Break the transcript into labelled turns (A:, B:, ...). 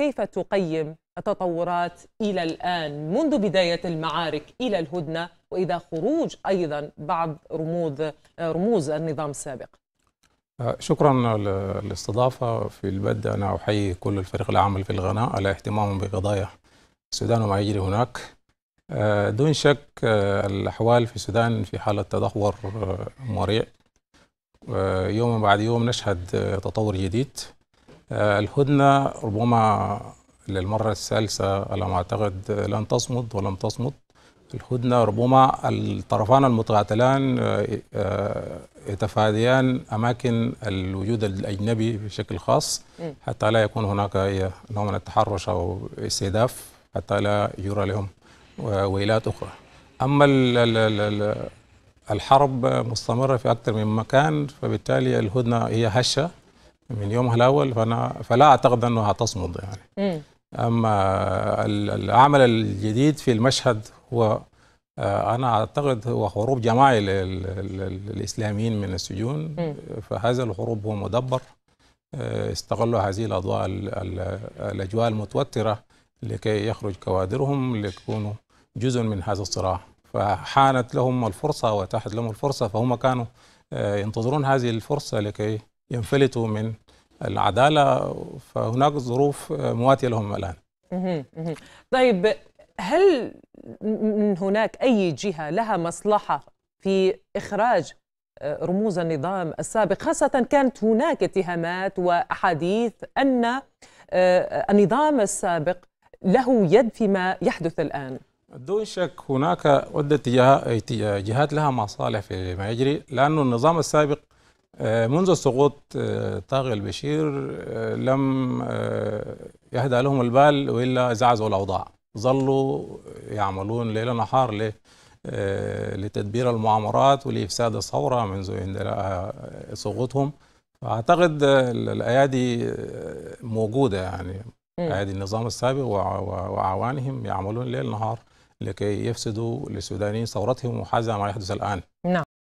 A: كيف تقيم التطورات إلى الآن منذ بداية المعارك إلى الهدنة وإذا خروج أيضا بعض رموز رموز النظام السابق
B: آه، شكرا للاستضافة في البدء أنا أحيي كل الفريق العامل في الغناء على اهتمامهم بقضايا السودان وما يجري هناك آه، دون شك آه، الأحوال في السودان في حالة تدهور مريع يوما بعد يوم نشهد تطور جديد آه، الهدنة ربما للمرة الثالثة على ما أعتقد لن تصمد ولم تصمد الهدنة ربما الطرفان المتقاتلان آه، آه، يتفاديان أماكن الوجود الأجنبي بشكل خاص حتى لا يكون هناك أي نوع من التحرش أو استهداف حتى لا يرى لهم ويلات أخرى أما الحرب مستمرة في أكثر من مكان فبالتالي الهدنة هي هشة من يومها الاول فانا فلا اعتقد انها تصمد يعني اما العمل الجديد في المشهد هو آه، انا اعتقد هو هروب جماعي للاسلاميين من السجون فهذا الهروب هو مدبر آه، استغلوا هذه الاضواء الاجواء المتوتره لكي يخرج كوادرهم ليكونوا جزء من هذا الصراع فحانت لهم الفرصه واتاحت لهم الفرصه فهم كانوا آه، ينتظرون هذه الفرصه لكي ينفلتوا من العدالة فهناك ظروف مواتية لهم الآن
A: طيب هل من هناك أي جهة لها مصلحة في إخراج آه، رموز النظام السابق خاصة كانت هناك اتهامات وأحاديث أن آه، النظام السابق له يد فيما يحدث الآن
B: دون شك هناك عدة جهات لها مصالح فيما يجري لأن النظام السابق آه، منذ سقوط آه، طاغي البشير آه، لم يهدأ لهم البال وإلا زعزعوا الأوضاع ظلوا يعملون ليل نهار لتدبير المؤامرات ولإفساد الثورة منذ اندلاء سقوطهم فأعتقد الأيادي موجودة يعني أيادي النظام السابق وأعوانهم يعملون ليل نهار لكي يفسدوا للسودانيين ثورتهم وهذا ما يحدث الآن
A: نعم.